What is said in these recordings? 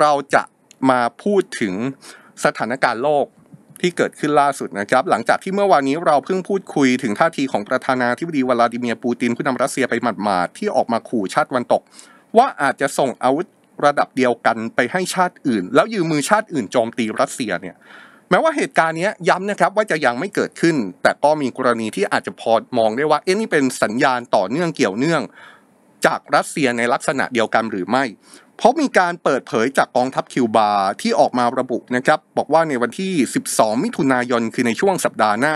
เราจะมาพูดถึงสถานการณ์โลกที่เกิดขึ้นล่าสุดนะครับ หลังจากที่เมื่อวานนี้เราเพิ่งพูดคุยถึงท่าทีของประธานาธิบดีวลาดิเมียร์ปูตินผู้นำรัสเซียไปหมาดๆที่ออกมาขู่ชาติวันตก ว่าอาจจะส่งอาวุธระดับเดียวกันไปให้ชาติอื่น แล้วยืมมือชาติอื่นโจมตีรัสเซียเนี่ยแม้ว่าเหตุการณ์นี้ย้ำนะครับว่าจะยังไม่เกิดขึ้น แต่ก็มีกรณีที่อาจจะพอมองได้ว่าเอ๊ะนี่เป็นสัญญาณต่อเนื่องเกี่ยวเนื่องจากรัสเซียในลักษณะเดียวกันหรือไม่เพราะมีการเปิดเผยจากกองทัพคิวบาที่ออกมาระบุนะครับบอกว่าในวันที่ 12 มิถุนายนคือในช่วงสัปดาห์หน้า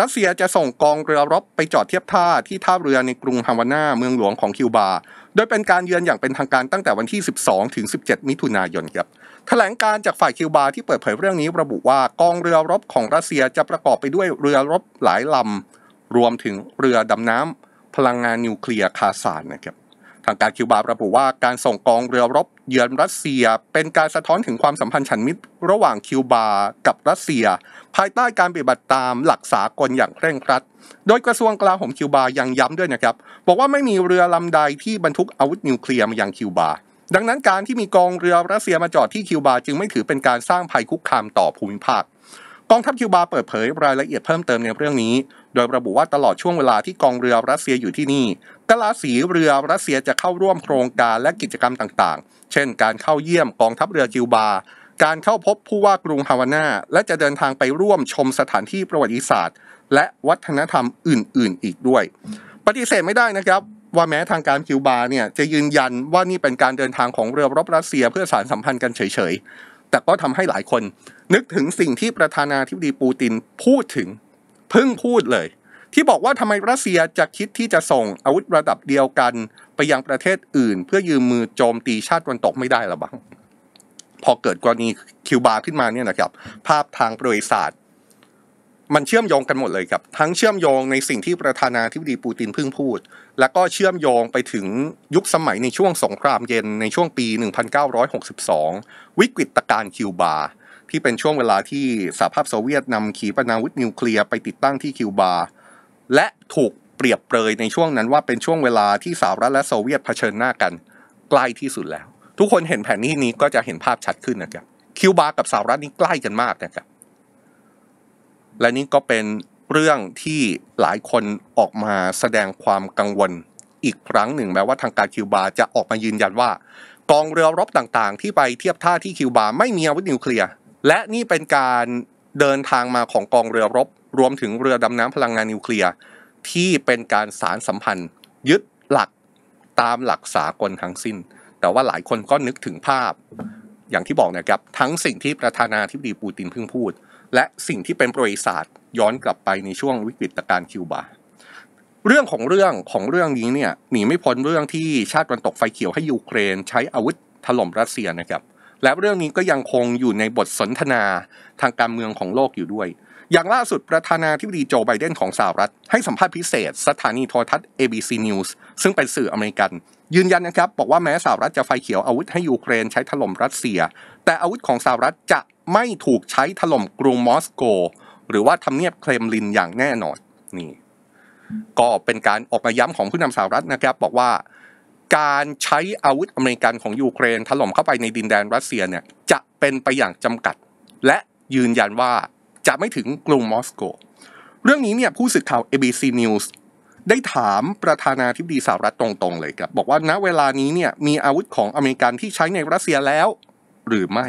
รัสเซียจะส่งกองเรือรบไปจอดเทียบท่าที่ท่าเรือในกรุงฮาวาน่าเมืองหลวงของคิวบา โดยเป็นการเยือนอย่างเป็นทางการตั้งแต่วันที่ 12 ถึง 17 มิถุนายนครับถแถลงการจากฝ่ายคิวบาที่เปิดเผยเรื่องนี้ระบุว่ากองเรือรบของรัสเซียจะประกอบไปด้วยเรือรบหลายลำรวมถึงเรือดำน้ำพลังงานนิวเคลียร์คาซานนะครับทางการคิวบาระบุว่าการส่งกองเรือรบเยือนรัสเซียเป็นการสะท้อนถึงความสัมพันธ์ฉันมิตรระหว่างคิวบากับรัสเซีย ภายใต้การปฏิบัติตามหลักสากลอย่างเคร่งครัด โดยกระทรวงกลาโหมคิวบายังย้ำด้วยนะครับบอกว่าไม่มีเรือลำใดที่บรรทุกอาวุธนิวเคลียร์มายังคิวบา ดังนั้นการที่มีกองเรือรัสเซียมาจอดที่คิวบาจึงไม่ถือเป็นการสร้างภัยคุกคามต่อภูมิภาคกองทัพคิวบาเปิดเผยรายละเอียดเพิ่มเติมในเรื่องนี้โดยระบุว่าตลอดช่วงเวลาที่กองเรือรัสเซียอยู่ที่นี่กะลาสีเรือรัสเซียจะเข้าร่วมโครงการและกิจกรรมต่างๆ เช่น การเข้าเยี่ยมกองทัพเรือจิวบา การเข้าพบผู้ว่ากรุงฮาวานา และจะเดินทางไปร่วมชมสถานที่ประวัติศาสตร์ และวัฒนธรรมอื่น ๆ อีกด้วย ปฏิเสธไม่ได้นะครับว่าแม้ทางการคิวบาเนี่ยจะยืนยันว่านี่เป็นการเดินทางของเรือรบรัสเซียเพื่อสารสัมพันธ์กันเฉยๆ แต่ก็ทำให้หลายคน นึกถึงสิ่งที่ประธานาธิบดีปูตินพูดถึงเพิ่งพูดเลย ที่บอกว่าทำไมรัสเซียจะคิดที่จะส่งอาวุธระดับเดียวกันไปยังประเทศอื่น เพื่อยืมมือโจมตีชาติตะวันตกไม่ได้หรือบ้างพอเกิดกรณีคิวบาขึ้นมาเนี่ยนะครับ ภาพทางประวัติศาสตร์ มันเชื่อมโยงกันหมดเลยครับ ทั้งเชื่อมโยงในสิ่งที่ประธานาธิบดีปูตินเพิ่งพูด แล้วก็เชื่อมโยงไปถึงยุคสมัยในช่วงสงครามเย็นในช่วงปี 1962 วิกฤตการคิวบาที่เป็นช่วงเวลาที่สหภาพโซเวียตนำขีปนาวุธนิวเคลียร์ไปติดตั้งที่คิวบา และถูกเปรียบเปรยในช่วงนั้น ว่าเป็นช่วงเวลาที่สหรัฐและโซเวียตเผชิญหน้ากันใกล้ที่สุดแล้ว ทุกคนเห็นแผนที่นี้ก็จะเห็นภาพชัดขึ้นนะครับคิวบากับสหรัฐนี่ใกล้กันมากนะครับและนี่ก็เป็นเรื่องที่หลายคนออกมาแสดงความกังวลอีกครั้งหนึ่งแม้ว่าทางการคิวบา จะออกมายืนยันว่ากองเรือรบต่าง ๆ ที่ไปเทียบท่าที่คิวบา ไม่มีอาวุธนิวเคลียร์และนี่เป็นการเดินทางมาของกองเรือรบ รวมถึงเรือดำน้ำพลังงานนิวเคลียร์ที่เป็นการสารสัมพันธ์ยึดหลักตามหลักสากลทั้งสิ้น แต่ว่าหลายคนก็นึกถึงภาพ อย่างที่บอกนะครับ ทั้งสิ่งที่ประธานาธิบดีปูตินเพิ่งพูด และสิ่งที่เป็นประวัติศาสตร์ ย้อนกลับไปในช่วงวิกฤตการคิวบา เรื่องของเรื่องของเรื่องนี้เนี่ยหนีไม่พ้นเรื่องที่ชาติตะวันตกไฟเขียวให้ยูเครนใช้อาวุธถล่มรัสเซียนะครับและเรื่องนี้ก็ยังคงอยู่ในบทสนทนาทางการเมืองของโลกอยู่ด้วย อย่างล่าสุดประธานาธิบดีโจไบเดนของสหรัฐให้สัมภาษณ์พิเศษ สถานีโทรทัศน์ ABC News ซึ่งเป็นสื่ออเมริกัน ยืนยันนะครับ บอกว่าแม้สหรัฐจะไฟเขียวอาวุธให้ยูเครนใช้ถล่มรัสเซีย แต่อาวุธของสหรัฐจะไม่ถูกใช้ถล่มกรุงมอสโก หรือว่าทำเนียบเคลมลินอย่างแน่นอนนี่ก็เป็นการออกมาย้ำของผู้นำสหรัฐนะครับบอกว่าการใช้อาวุธอเมริกันของยูเครน ถล่มเข้าไปในดินแดนรัสเซียเนี่ยจะเป็นไปอย่างจำกัด และยืนยันว่าจะไม่ถึงกรุงมอสโก เรื่องนี้เนี่ยผู้สื่อข่าว ABC News ได้ถามประธานาธิบดีสหรัฐตรงๆ เลยครับบอกว่าณเวลานี้เนี่ยมีอาวุธของอเมริกันที่ใช้ในรัสเซียแล้วหรือไม่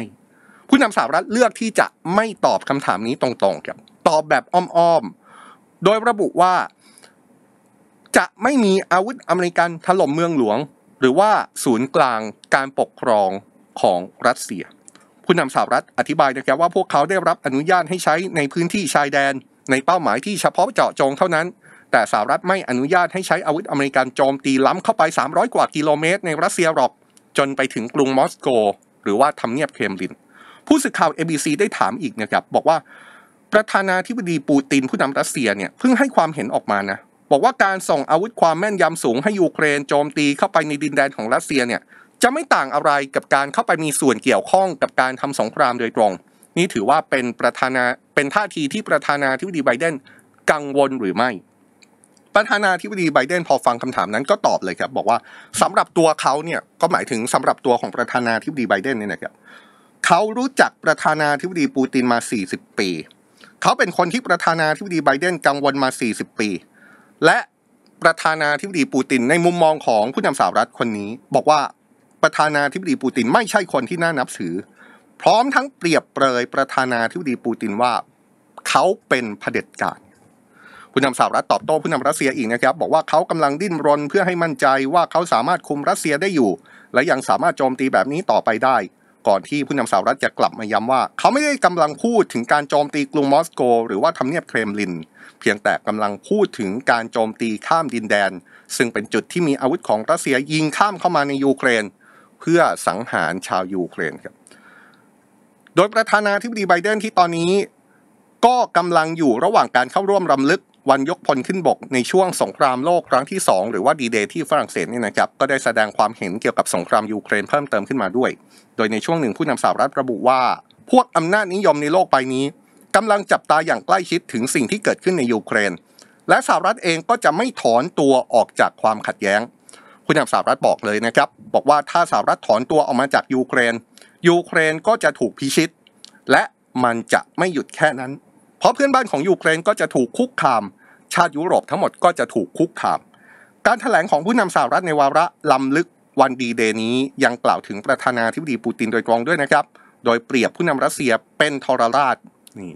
ผู้นำสหรัฐเลือกที่จะไม่ตอบคำถามนี้ตรงๆครับตอบแบบอ้อมๆโดยระบุว่าจะไม่มีอาวุธอเมริกันถล่มเมืองหลวง หรือว่าศูนย์กลางการปกครองของรัสเซีย ผู้นำสหรัฐอธิบายนะครับว่าพวกเขาได้รับอนุญาตให้ใช้ในพื้นที่ชายแดน ในเป้าหมายที่เฉพาะเจาะจงเท่านั้น แต่สหรัฐไม่อนุญาตให้ใช้อาวุธอเมริกันโจมตีล้ำเข้าไป 300 กว่ากิโลเมตร ในรัสเซียหรอกจนไปถึงกรุงมอสโก หรือว่าทำเนียบเคมลิน ผู้สื่อข่าว ABC ได้ถามอีกนะครับบอกว่าประธานาธิบดีปูตินผู้นำรัสเซียเนี่ยเพิ่งให้ความเห็นออกมานะบอกว่าการส่งอาวุธความแม่นยำสูงให้ยูเครนโจมตีเข้าไปในดินแดนของรัสเซียเนี่ยจะไม่ต่างอะไรกับการเข้าไปมีส่วนเกี่ยวข้องกับการทำสงครามโดยตรง นี่ถือว่าเป็นประธานาเป็นท่าทีที่ประธานาธิบดีไบเดนกังวลหรือไม่ประธานาธิบดีไบเดนพอฟังคำถามนั้นก็ตอบเลยครับบอกว่าสำหรับตัวเขาเนี่ยก็หมายถึงสำหรับตัวของประธานาธิบดีไบเดนเนี่ยนะครับเขารู้จักประธานาธิบดีปูตินมา 40 ปี เขาเป็นคนที่ประธานาธิบดีไบเดนกังวลมา 40 ปีและประธานาธิบดีปูตินในมุมมองของผู้นำสหรัฐคนนี้บอกว่าประธานาธิบดีปูตินไม่ใช่คนที่น่านับถือ พร้อมทั้งเปรียบเปรยประธานาธิบดีปูตินว่าเขาเป็นเผด็จการผู้นำสหรัฐตอบโต้ผู้นำรัสเซียอีกนะครับบอกว่าเขากำลังดิ้นรนเพื่อให้มั่นใจว่าเขาสามารถคุมรัสเซียได้อยู่ และยังสามารถโจมตีแบบนี้ต่อไปได้ก่อนที่ผู้นำสหรัฐจะกลับมาย้ำว่า เขาไม่ได้กำลังพูดถึงการโจมตีกรุงมอสโกหรือว่าทำเนียบเครมลิน เพียงแต่กำลังพูดถึงการโจมตีข้ามดินแดน ซึ่งเป็นจุดที่มีอาวุธของรัสเซียยิงข้ามเข้ามาในยูเครน เพื่อสังหารชาวยูเครนครับโดยประธานาธิบดีไบเดนที่ตอนนี้ ก็กำลังอยู่ระหว่างการเข้าร่วมรำลึกวันยกพลขึ้นบกในช่วงสงครามโลกครั้งที่ 2 หรือว่าดีเดย์ที่ฝรั่งเศสเนี่ยนะครับก็ได้แสดงความเห็นเกี่ยวกับสงครามยูเครนเพิ่มเติมขึ้นมาด้วย โดยในช่วงหนึ่งผู้นำสหรัฐระบุว่าพวกอำนาจนิยมในโลกใบนี้กำลังจับตาอย่างใกล้ชิดถึงสิ่งที่เกิดขึ้นในยูเครน และสหรัฐเองก็จะไม่ถอนตัวออกจากความขัดแย้งผู้นำสหรัฐบอกเลยนะครับบอกว่าถ้าสหรัฐถอนตัวออกมาจากยูเครน ยูเครนก็จะถูกพิชิตและมันจะไม่หยุดแค่นั้น เพราะเพื่อนบ้านของยูเครนก็จะถูกคุกคามชาติยุโรปทั้งหมดก็จะถูกคุกคาม การถแถลงของผู้นำสหรัฐ ในวาระลำลึกวันดีเดย์นี้ยังกล่าวถึงประธานาธิบดีปูตินโดยตรงด้วยนะครับ โดยเปรียบผู้นำรัสเซียเป็นทรราช นี่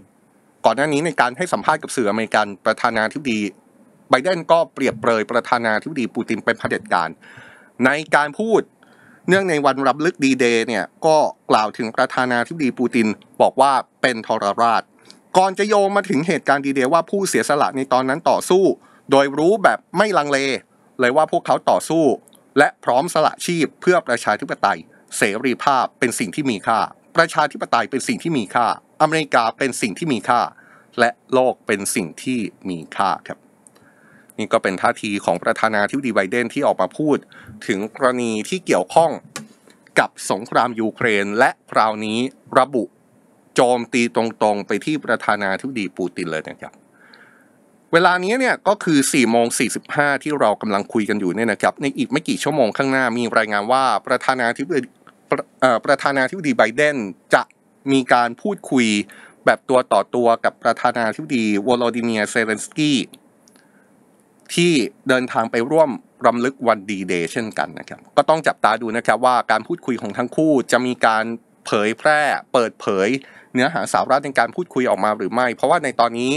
ก่อนหน้านี้ในการให้สัมภาษณ์กับสื่ออเมริกัน ประธานาธิบดีไบเดนก็เปรียบเปรยประธานาธิบดีปูตินเป็นเผด็จการ ในการพูด เนื่องในวันรับลึกดีเดย์เนี่ยก็กล่าวถึงประธานาธิบดีปูตินบอกว่าเป็นทรราชก่อนจะโยงมาถึงเหตุการณ์ดีเดว่าผู้เสียสละในตอนนั้นต่อสู้ โดยรู้แบบไม่ลังเล เลยว่าพวกเขาต่อสู้ และพร้อมสละชีพเพื่อประชาธิปไตย เสรีภาพเป็นสิ่งที่มีค่า ประชาธิปไตยเป็นสิ่งที่มีค่าอเมริกาเป็นสิ่งที่มีค่า และโลกเป็นสิ่งที่มีค่าครับนี่ก็เป็นท่าทีของประธานาธิบดีไบเดนที่ออกมาพูด ถึงกรณีที่เกี่ยวข้องกับสงครามยูเครน และคราวนี้ระบุจจมตีตรงๆ ไปที่ประธานาธิบดีปูติน เลยนะครับ เวลานี้เนี่ยก็คือ4โมง45 ที่เรากำลังคุยกันอยู่เนี่ยนะครับ ในอีกไม่กี่ชั่วโมงข้างหน้า มีรายงานว่าประธานาธิบดีประธานาธิบดีไบเดนจะมีการพูดคุยแบบตัวต่อตัวกับประธานาธิบดีวโลดิเมียเซเลนสกี้ที่เดินทางไปร่วมรำลึกวันดีเดย์เช่นกันนะครับ ก็ต้องจับตาดูนะครับว่าการพูดคุยของทั้งคู่จะมีการเผยแพร่เปิดเผยเนื้อหาสาระในการพูดคุยออกมาหรือไม่ เพราะว่าในตอนนี้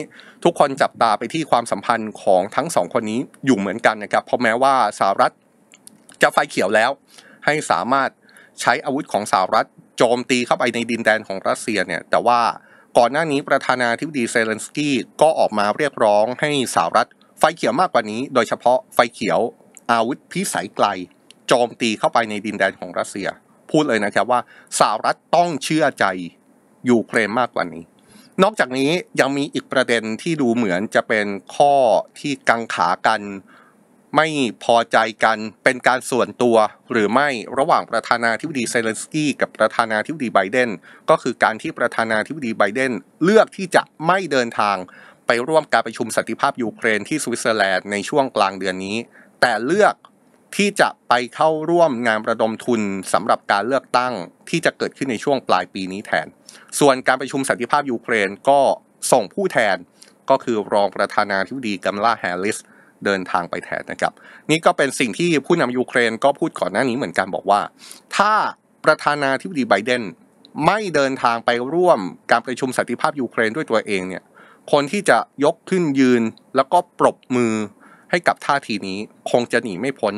ทุกคนจับตาไปที่ความสัมพันธ์ของทั้งสองคนนี้อยู่เหมือนกันนะครับเพราะแม้ว่าสารัฐจะไฟเขียวแล้ว ให้สามารถใช้อาวุธของสหรัฐโจมตีเข้าไปในดินแดนของรัสเซียเนี่ย แต่ว่าก่อนหน้านี้ประธานาธิบดีเซเลนสกี้ก็ออกมาเรียกร้องให้สหรัฐไฟเขียวมากกว่านี้ โดยเฉพาะไฟเขียว อาวุธพิสัยไกล โจมตีเข้าไปในดินแดนของรัสเซีย พูดเลยนะครับว่าสหรัฐต้องเชื่อใจยูเครนมากกว่านี้ นอกจากนี้ยังมีอีกประเด็นที่ดูเหมือนจะเป็นข้อที่กังขากัน ไม่พอใจกันเป็นการส่วนตัวหรือไม่ระหว่างประธานาธิบดีเซเลนสกี้กับประธานาธิบดีไบเดนก็คือการที่ประธานาธิบดีไบเดนเลือกที่จะไม่เดินทางไปร่วมการประชุมสันติภาพยูเครน ที่สวิตเซอร์แลนด์ในช่วงกลางเดือนนี้ แต่เลือกที่จะไปเข้าร่วมงานประดมทุนสำหรับการเลือกตั้งที่จะเกิดขึ้นในช่วงปลายปีนี้แทนส่วนการประชุมสันติภาพยูเครนก็ส่งผู้แทนก็คือรองประธานาธิบดีกัมลาแฮริสเดินทางไปแทนนะครับนี่ก็เป็นสิ่งที่ผู้นำยูเครนก็พูดก่อนหน้านี้เหมือนกันบอกว่า ถ้าประธานาธิบดีไบเดนไม่เดินทางไปร่วมการประชุมสันติภาพยูเครนด้วยตัวเองเนี่ยคนที่จะยกขึ้นยืนแล้วก็ปรบมือให้กับท่าทีนี้คงจะหนีไม่พ้น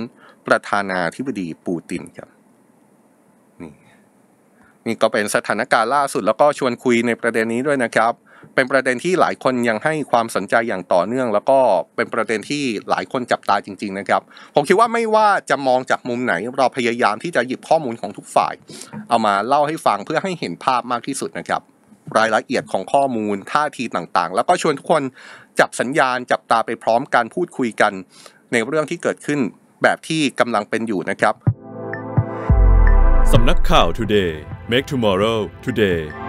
ประธานาธิบดีปูตินครับนี่ก็เป็นสถานการณ์ล่าสุด แล้วก็ชวนคุยในประเด็นนี้ด้วยนะครับ เป็นประเด็นที่หลายคนยังให้ความสนใจอย่างต่อเนื่อง แล้วก็เป็นประเด็นที่หลายคนจับตาจริง ๆ นะครับ ผมคิดว่าไม่ว่าจะมองจากมุมไหน เราพยายามที่จะหยิบข้อมูลของทุกฝ่าย เอามาเล่าให้ฟังเพื่อให้เห็นภาพมากที่สุดนะครับ รายละเอียดของข้อมูล ท่าทีต่างๆ แล้วก็ชวนทุกคนจับสัญญาณจับตาไปพร้อมการพูดคุยกันในเรื่องที่เกิดขึ้นแบบที่กำลังเป็นอยู่นะครับสำนักข่าว Today Make tomorrow today